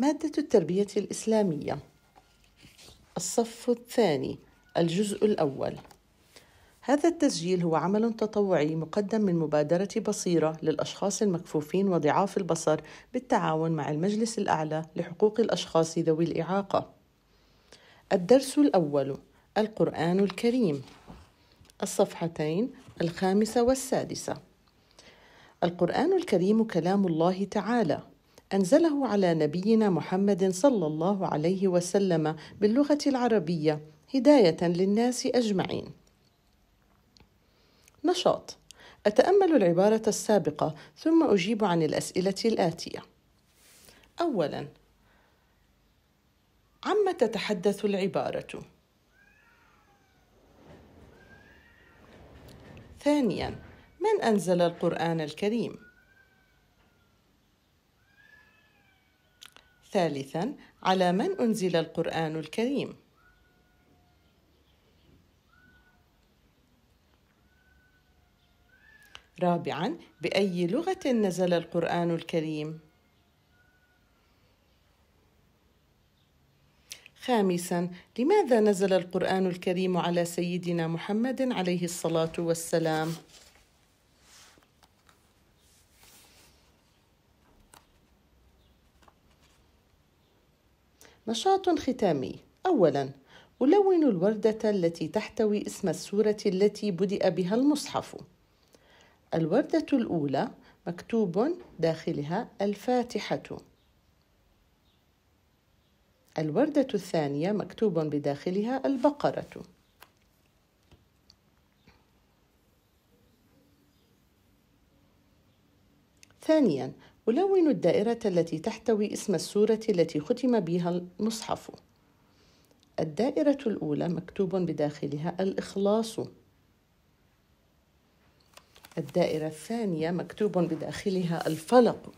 مادة التربية الإسلامية الصف الثاني الجزء الأول هذا التسجيل هو عمل تطوعي مقدم من مبادرة بصيرة للأشخاص المكفوفين وضعاف البصر بالتعاون مع المجلس الأعلى لحقوق الأشخاص ذوي الإعاقة. الدرس الأول القرآن الكريم الصفحتين الخامسة والسادسة القرآن الكريم كلام الله تعالى انزله على نبينا محمد صلى الله عليه وسلم باللغه العربيه هدايه للناس اجمعين نشاط اتامل العباره السابقه ثم اجيب عن الاسئله الاتيه اولا عما تتحدث العباره ثانيا من انزل القران الكريم ثالثا على من أنزل القرآن الكريم رابعا بأي لغة نزل القرآن الكريم خامسا لماذا نزل القرآن الكريم على سيدنا محمد عليه الصلاة والسلام؟ نشاط ختامي أولاً ألون الوردة التي تحتوي اسم السورة التي بدأ بها المصحف الوردة الأولى مكتوب داخلها الفاتحة الوردة الثانية مكتوب بداخلها البقرة ثانيا ألون الدائرة التي تحتوي اسم السورة التي ختم بها المصحف. الدائرة الأولى مكتوب بداخلها الإخلاص. الدائرة الثانية مكتوب بداخلها الفلق.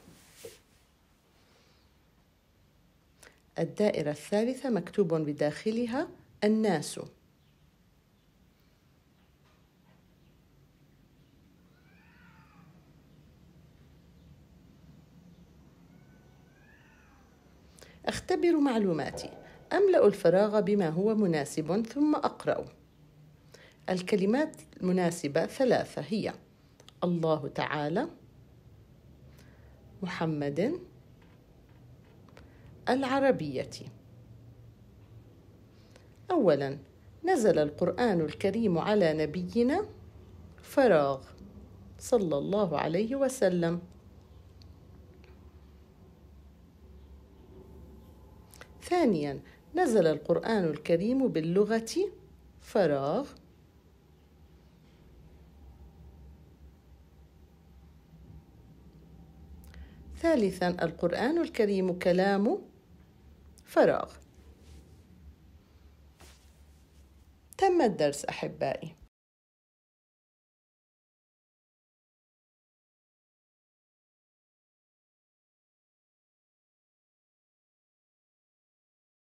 الدائرة الثالثة مكتوب بداخلها الناس. أختبر معلوماتي أملأ الفراغ بما هو مناسب ثم أقرأ الكلمات المناسبة ثلاثة هي الله تعالى محمد العربية أولا نزل القرآن الكريم على نبينا فراغ صلى الله عليه وسلم ثانيا نزل القرآن الكريم باللغة فراغ ثالثا القرآن الكريم كلام فراغ تم الدرس أحبائي